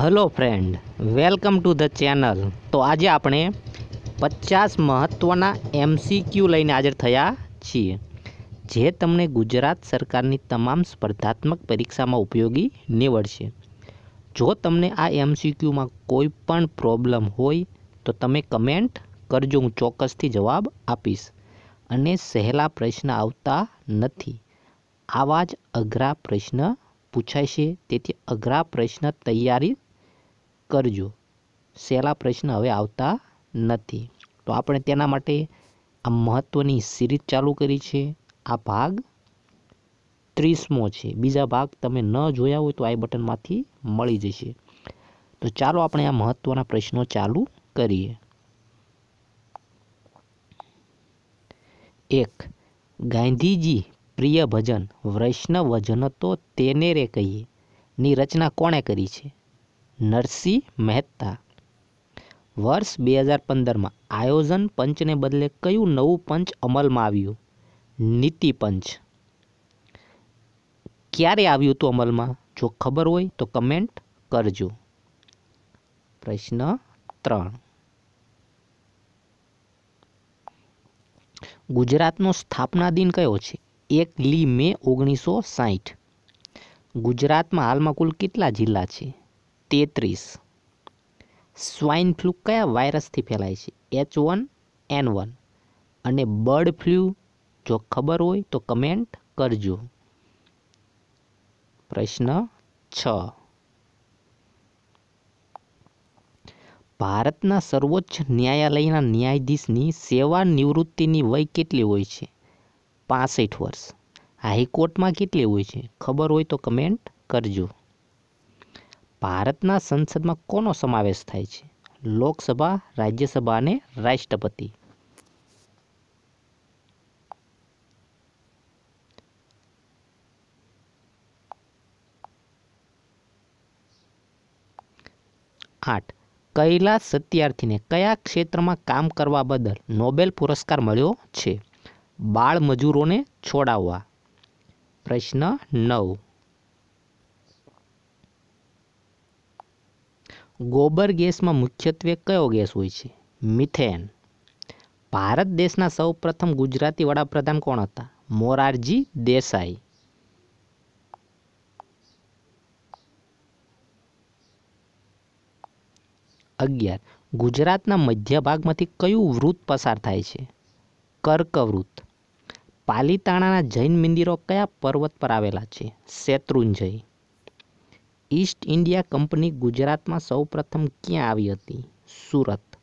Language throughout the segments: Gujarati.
hello friend welcome to the channel તો આજે આપણે પચાસ મહત્ત્વના એમસીક્યુ લઈને હાજર થયા છીએ જે તમને ગુજરાત સરકારની તમામ સ્પર્ધાત્મક પરીક્ષામાં ઉપયોગી નીવડશે જો તમને આ એમસીક્યુમાં કોઈ પણ પ્રોબ્લમ હોય તો તમે કમેન્ટ કરજો હું ચોક્કસથી જવાબ આપીશ અને સહેલા પ્રશ્ન આવતા નથી આવા જ અઘરા પ્રશ્ન પૂછાય છે તેથી અઘરા પ્રશ્ન તૈયારી કરજો સહેલા પ્રશ્ન હવે આવતા નથી તો આપણે તેના માટે આ મહત્ત્વની સિરીઝ ચાલુ કરી છે આ ભાગ ત્રીસમો છે બીજા ભાગ તમે ન જોયા હોય તો આઈ બટનમાંથી મળી જશે તો ચાલો આપણે આ મહત્ત્વના પ્રશ્નો ચાલુ કરીએ એક ગાંધીજી પ્રિય ભજન વૈષ્ણવજન તો તેને રે કહીએ ની રચના કોણે કરી છે નરસિંહ મહેતા વર્ષ બે હજાર પંદરમાં આયોજન પંચને બદલે કયું નવું પંચ અમલમાં આવ્યું નીતિ પંચ ક્યારે આવ્યું હતું અમલમાં જો ખબર હોય તો કમેન્ટ કરજો પ્રશ્ન ત્રણ ગુજરાતનો સ્થાપના દિન કયો છે એક લી મે ઓગણીસો સાઠ ગુજરાતમાં હાલમાં કુલ કેટલા જિલ્લા છે તેત્રીસ સ્વાઇન ફ્લુ કયા વાયરસથી ફેલાય છે એચ વન એન વન અને બર્ડ ફ્લૂ જો ખબર હોય તો કમેન્ટ કરજો પ્રશ્ન છ ભારતના સર્વોચ્ચ ન્યાયાલયના ન્યાયાધીશની સેવા નિવૃત્તિની વય કેટલી હોય છે પાસઠ વર્ષ હાઈકોર્ટમાં કેટલી હોય છે ખબર હોય તો કમેન્ટ કરજો ભારતના સંસદમાં કોનો સમાવેશ થાય છે લોકસભા રાજ્યસભા અને રાષ્ટ્રપતિ આઠ કૈલાસ સત્યાર્થીને કયા ક્ષેત્રમાં કામ કરવા બદલ નોબેલ પુરસ્કાર મળ્યો છે બાળ મજૂરોને છોડાવવા પ્રશ્ન નવ ગોબર ગેસમાં મુખ્યત્વે કયો ગેસ હોય છે મિથેન ભારત દેશના સૌપ્રથમ ગુજરાતી વડાપ્રધાન કોણ હતા મોરારજી દેસાઈ અગિયાર ગુજરાતના મધ્ય ભાગમાંથી કયું વૃત પસાર થાય છે કર્કવૃત પાલીતાણાના જૈન મંદિરો કયા પર્વત પર આવેલા છે શેત્રુંજય ઈસ્ટ ઇન્ડિયા કંપની ગુજરાતમાં સૌપ્રથમ ક્યાં આવી હતી સુરત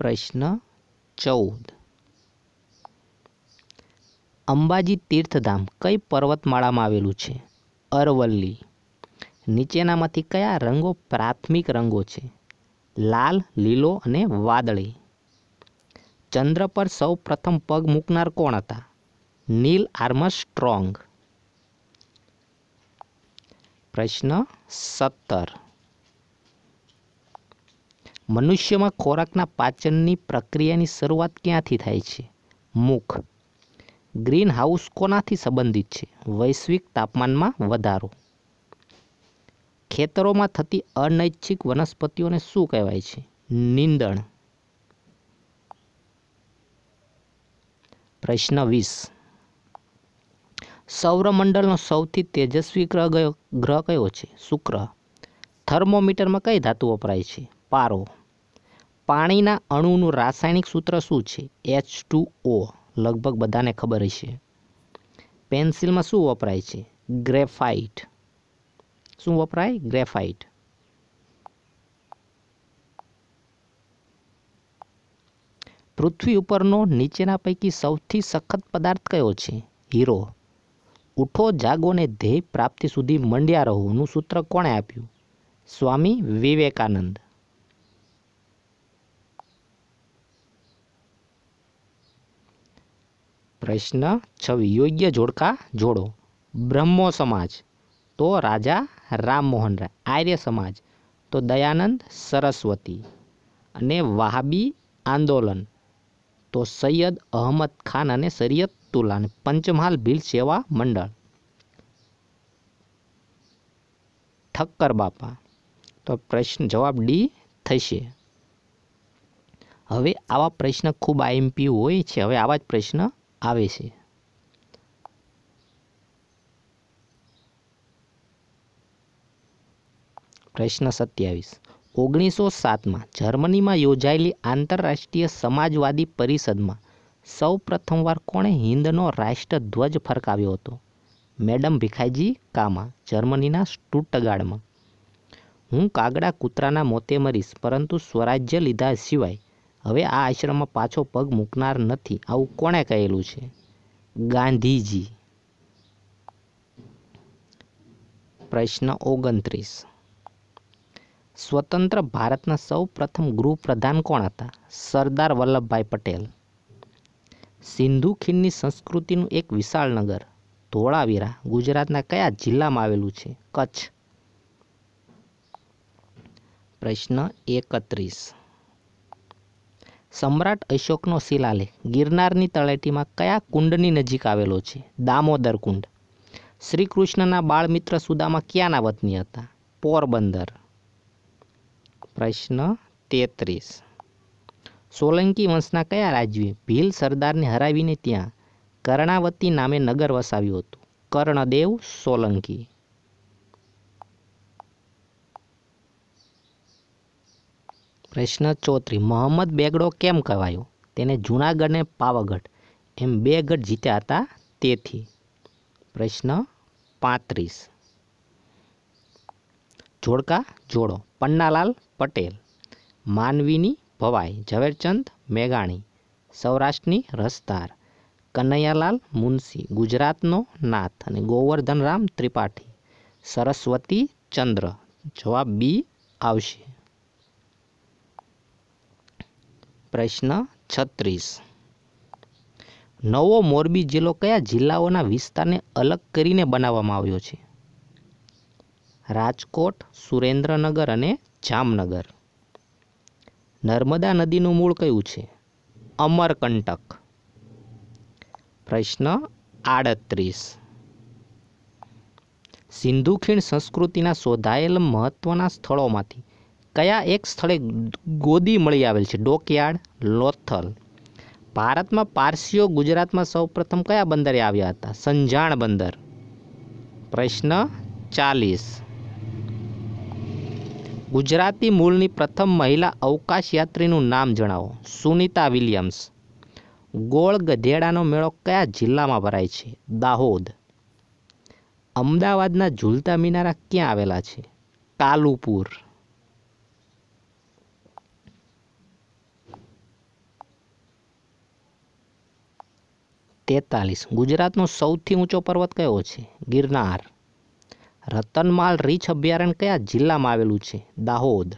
પ્રશ્ન ચૌદ અંબાજી તીર્થધામ કઈ પર્વતમાળામાં આવેલું છે અરવલ્લી નીચેનામાંથી કયા રંગો પ્રાથમિક રંગો છે લાલ લીલો અને વાદળી ચંદ્ર પર સૌ પ્રથમ પગ મૂકનાર કોણ હતા નીલ સ્ટ્રોંગ પ્રશ્ન સત્તર મનુષ્યમાં ખોરાકના પાચનની પ્રક્રિયાની શરૂઆત ક્યાંથી થાય છે મુખ ગ્રીન હાઉસ કોનાથી સંબંધિત છે વૈશ્વિક તાપમાનમાં વધારો ખેતરોમાં થતી અનૈચ્છિક વનસ્પતિઓને શું કહેવાય છે નિંદણ પ્રશ્ન વીસ સૌરમંડળનો સૌથી તેજસ્વી ગ્રહ કયો ગ્રહ કયો છે શુક્ર થર્મોમીટરમાં કઈ ધાતુ વપરાય છે પારો પાણીના અણુનું રાસાયણિક સૂત્ર શું છે એચ ટુ ઓ લગભગ બધાને ખબર હશે પેન્સિલમાં શું વપરાય છે ગ્રેફાઇટ શું વપરાય ગ્રેફાઇટ પૃથ્વી ઉપરનો નીચેના પૈકી સૌથી સખત પદાર્થ કયો છે હીરો ઉઠો જાગો ને ધ્યેય પ્રાપ્તિ સુધી મંડ્યા રહોનું સૂત્ર કોણે આપ્યું સ્વામી વિવેકાનંદ પ્રશ્ન છવી યોગ્ય જોડકા જોડો બ્રહ્મો સમાજ તો રાજા રામમોહન રાય આર્ય સમાજ તો દયાનંદ સરસ્વતી અને વાહાબી આંદોલન તો સૈયદ અહમદ ખાન અને સૈયદ તુલા અને પંચમહાલ ભીલ સેવા મંડળ ઠક્કર બાપા તો પ્રશ્ન જવાબ ડી થશે હવે આવા પ્રશ્ન ખૂબ આઈએમપી હોય છે હવે આવા જ પ્રશ્ન આવે છે પ્રશ્ન સત્યાવીસ ઓગણીસો સાતમાં જર્મનીમાં યોજાયેલી આંતરરાષ્ટ્રીય સમાજવાદી પરિષદમાં સૌ પ્રથમવાર કોણે હિન્દનો રાષ્ટ્રધ્વજ ફરકાવ્યો હતો મેડમ ભીખાઈજી કામા જર્મનીના સ્ટુટગાર્ડમાં હું કાગડા કૂતરાના મોતે મરીશ પરંતુ સ્વરાજ્ય લીધા સિવાય હવે આ આશ્રમમાં પાછો પગ મૂકનાર નથી આવું કોણે કહેલું છે ગાંધીજી પ્રશ્ન ઓગણત્રીસ સ્વતંત્ર ભારતના સૌ પ્રથમ ગૃહપ્રધાન કોણ હતા સરદાર વલ્લભભાઈ પટેલ સિંધુ ખીણની સંસ્કૃતિનું એક વિશાળ નગર ધોળાવીરા ગુજરાતના કયા જિલ્લામાં આવેલું છે કચ્છ પ્રશ્ન એકત્રીસ સમ્રાટ અશોકનો શિલાલેખ ગિરનારની તળેટીમાં કયા કુંડની નજીક આવેલો છે દામોદર કુંડ શ્રી કૃષ્ણના બાળમિત્ર સુદામા ક્યાંના વતની હતા પોરબંદર પ્રશ્ન તેત્રીસ સોલંકી વંશના કયા રાજવીએ ભીલ સરદારને હરાવીને ત્યાં કર્ણાવતી નામે નગર વસાવ્યું હતું કર્ણદેવ સોલંકી પ્રશ્ન ચોત્રી મોહમ્મદ બેગડો કેમ કહેવાયો તેને જૂનાગઢ ને પાવાગઢ એમ બે ગઢ જીત્યા હતા તેથી પ્રશ્ન પાંત્રીસ જોડકા જોડો પન્નાલાલ પટેલ માનવીની ભવાઈ ઝવેરચંદ મેઘાણી સૌરાષ્ટ્રની રસદાર કનૈયાલાલ મુનશી ગુજરાતનો નાથ અને ગોવર્ધનરામ ત્રિપાઠી સરસ્વતી ચંદ્ર જવાબ બી આવશે પ્રશ્ન છત્રીસ નવો મોરબી જિલ્લો કયા જિલ્લાઓના વિસ્તારને અલગ કરીને બનાવવામાં આવ્યો છે રાજકોટ સુરેન્દ્રનગર અને જામનગર નર્મદા નદીનું મૂળ કયું છે અમરકંટક પ્રશ્ન આડત્રીસ સિંધુ ખીણ સંસ્કૃતિના શોધાયેલ મહત્વના સ્થળોમાંથી કયા એક સ્થળે ગોદી મળી આવેલ છે ડોકયાર્ડ લોથલ ભારતમાં પારસીઓ ગુજરાતમાં સૌપ્રથમ કયા બંદરે આવ્યા હતા સંજાણ બંદર પ્રશ્ન ચાલીસ ગુજરાતી મૂળની પ્રથમ મહિલા અવકાશયાત્રીનું નામ જણાવો સુનિતા વિલિયમ્સ ગોળ ગધેડાનો મેળો કયા જિલ્લામાં ભરાય છે દાહોદ અમદાવાદના ઝૂલતા મિનારા ક્યાં આવેલા છે કાલુપુર તેતાલીસ ગુજરાતનો સૌથી ઊંચો પર્વત કયો છે ગિરનાર રતનમાલ રીછ અભયારણ્ય કયા જિલ્લામાં આવેલું છે દાહોદ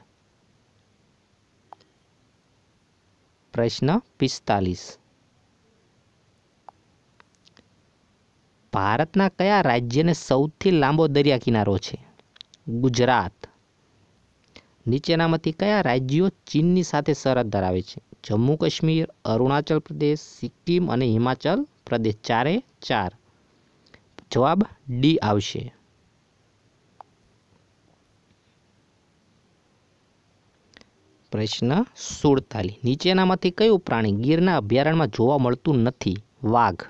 પ્રશ્ન પિસ્તાલીસ ભારતના કયા રાજ્યને સૌથી લાંબો દરિયા કિનારો છે ગુજરાત નીચેનામાંથી કયા રાજ્યો ચીનની સાથે સરહદ ધરાવે છે જમ્મુ કાશ્મીર અરુણાચલ પ્રદેશ સિક્કિમ અને હિમાચલ પ્રદેશ ચારે ચાર જવાબ ડી આવશે પ્રશ્ન સુડતાલીસ નીચેનામાંથી કયું પ્રાણી ગીરના અભયારણ્યમાં જોવા મળતું નથી વાઘ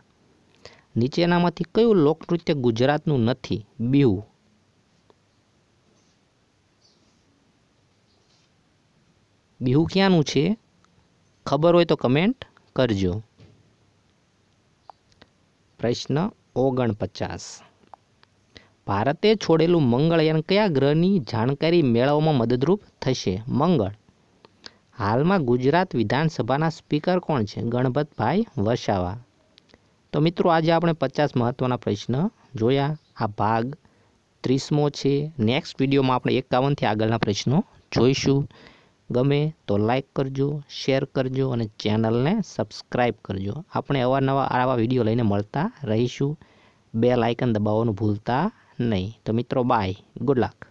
નીચેનામાંથી કયું લોકનૃત્ય ગુજરાતનું નથી બીહુ બીહુ ક્યાંનું છે ખબર હોય તો કમેન્ટ કરજો પ્રશ્ન ઓગણપચાસ ભારતે છોડેલું મંગળયાન કયા ગ્રહની જાણકારી મેળવવામાં મદદરૂપ થશે મંગળ હાલમાં ગુજરાત વિધાનસભાના સ્પીકર કોણ છે ગણપતભાઈ વસાવા તો મિત્રો આજે આપણે પચાસ મહત્ત્વના પ્રશ્ન જોયા આ ભાગ ત્રીસમો છે નેક્સ્ટ વિડીયોમાં આપણે એકાવનથી આગળના પ્રશ્નો જોઈશું ગમે તો લાઇક કરજો શેર કરજો અને ચેનલને સબસ્ક્રાઈબ કરજો આપણે અવારનવાર આવા વિડીયો લઈને મળતા રહીશું બે લાઇકન દબાવવાનું ભૂલતા નહીં તો મિત્રો બાય ગુડ લક